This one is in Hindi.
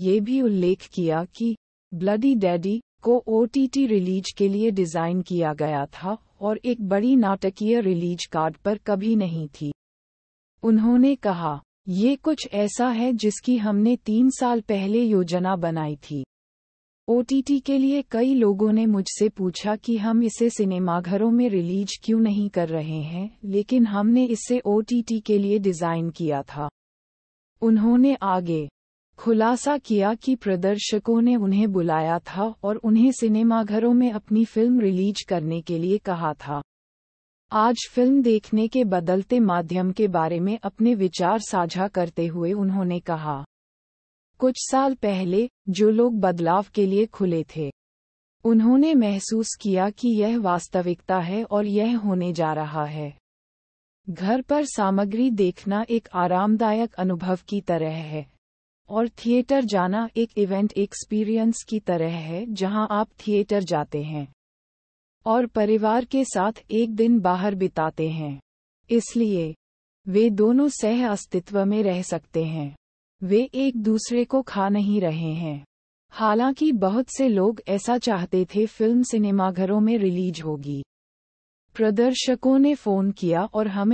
ये भी उल्लेख किया कि ब्लडी डैडी को ओ रिलीज के लिए डिजाइन किया गया था और एक बड़ी नाटकीय रिलीज कार्ड पर कभी नहीं थी उन्होंने कहा ये कुछ ऐसा है जिसकी हमने तीन साल पहले योजना बनाई थी ओटीटी के लिए कई लोगों ने मुझसे पूछा कि हम इसे सिनेमाघरों में रिलीज क्यों नहीं कर रहे हैं लेकिन हमने इसे ओटीटी के लिए डिज़ाइन किया था उन्होंने आगे खुलासा किया कि प्रदर्शकों ने उन्हें बुलाया था और उन्हें सिनेमाघरों में अपनी फिल्म रिलीज करने के लिए कहा था आज फिल्म देखने के बदलते माध्यम के बारे में अपने विचार साझा करते हुए उन्होंने कहा कुछ साल पहले जो लोग बदलाव के लिए खुले थे उन्होंने महसूस किया कि यह वास्तविकता है और यह होने जा रहा है घर पर सामग्री देखना एक आरामदायक अनुभव की तरह है और थिएटर जाना एक इवेंट एक्सपीरियंस की तरह है जहां आप थिएटर जाते हैं और परिवार के साथ एक दिन बाहर बिताते हैं इसलिए वे दोनों सह अस्तित्व में रह सकते हैं वे एक दूसरे को खा नहीं रहे हैं हालांकि बहुत से लोग ऐसा चाहते थे फिल्म सिनेमाघरों में रिलीज होगी प्रदर्शकों ने फोन किया और हमें